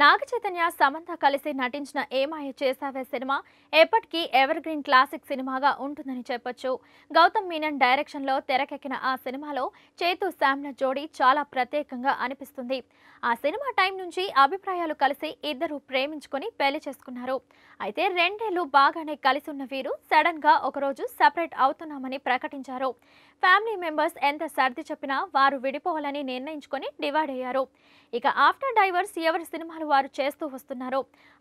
నాగ చైతన్య సమంత కలిసి నటించిన ఏమాయ చేసావే సినిమా ఎప్పటికీ ఎవర్ గ్రీన్ క్లాసిక్ సినిమాగా ఉంటుందని చెప్పొచ్చు గౌతమ్ మీనన్ డైరెక్షన్లో తెరకెక్కిన ఆ సినిమాలో చేతు శామ్ల జోడీ చాలా ప్రత్యేకంగా అనిపిస్తుంది ఆ సినిమా టైం నుంచి అభిప్రాయాలు కలిసి ఇద్దరు ప్రేమించుకొని పెళ్లి చేసుకున్నారు అయితే రెండేళ్లు బాగానే కలిసి ఉన్న వీరు సడన్ గా ఒకరోజు సపరేట్ అవుతున్నామని ప్రకటించారు ఫ్యామిలీ మెంబర్స్ ఎంత సర్ది చెప్పినా వారు విడిపోవాలని నిర్ణయించుకొని డివైడ్ అయ్యారు ఇక ఆఫ్టర్ డైవర్స్ ఎవరి సినిమా సినిమాలు వారు చేస్తూ వస్తున్నారు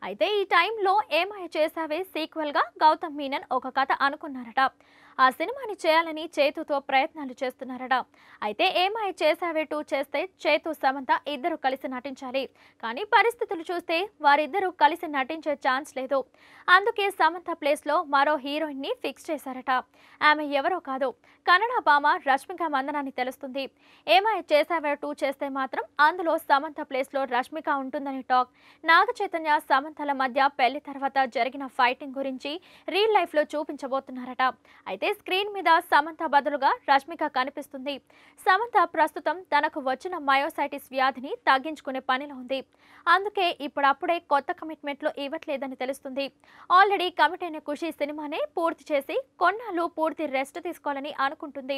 అయితే ఈ టైంలో ఏమై సీక్వెల్ సీక్వెల్గా గౌతమ్ మీనన్ ఒక కథ అనుకున్నారట ఆ సినిమాని చేయాలని చేతుతో ప్రయత్నాలు చేస్తున్నారట అయితే ఏమాయి చేసావే టూ చేస్తే చేతు సమంత ఇద్దరు కలిసి నటించాలి కానీ పరిస్థితులు చూస్తే వారిద్దరూ కలిసి నటించే ఛాన్స్ లేదు అందుకే సమంత ప్లేస్లో మరో హీరోయిన్ని ఫిక్స్ చేశారట ఆమె ఎవరో కాదు కన్నడ భామ రష్మిక మందనాన్ని తెలుస్తుంది ఏమాయి చేసావే టూ చేస్తే మాత్రం అందులో సమంత ప్లేస్లో రష్మిక ఉంటుందని టాక్ నాగ చైతన్య సమంతల మధ్య పెళ్లి తర్వాత జరిగిన ఫైటింగ్ గురించి రియల్ లైఫ్లో చూపించబోతున్నారట అయితే అయితే స్క్రీన్ మీద సమంత బదులుగా రష్మిక కనిపిస్తుంది సమంత ప్రస్తుతం తనకు వచ్చిన మయోసైటిస్ వ్యాధిని తగ్గించుకునే పనిలో ఉంది అందుకే ఇప్పుడప్పుడే కొత్త కమిట్మెంట్లు ఇవ్వట్లేదని తెలుస్తుంది ఆల్రెడీ కమిట్ అయిన ఖుషి సినిమానే పూర్తి చేసి కొన్నాళ్ళు పూర్తి రెస్ట్ తీసుకోవాలని అనుకుంటుంది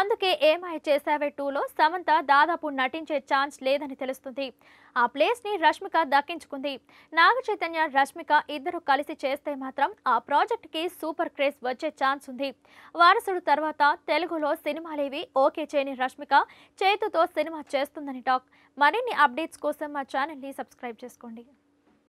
అందుకే ఏమై చేసావే టూలో సమంత దాదాపు నటించే ఛాన్స్ లేదని తెలుస్తుంది ఆ ప్లేస్ని రష్మిక దక్కించుకుంది నాగ చైతన్య రష్మిక ఇద్దరు కలిసి చేస్తే మాత్రం ఆ ప్రాజెక్ట్కి సూపర్ క్రేజ్ వచ్చే ఛాన్స్ ఉంది వారసుడు తర్వాత తెలుగులో సినిమాలేవి ఓకే చేయని రష్మిక చేతితో సినిమా చేస్తుందని టాక్ మరిన్ని అప్డేట్స్ కోసం మా ని సబ్స్క్రైబ్ చేసుకోండి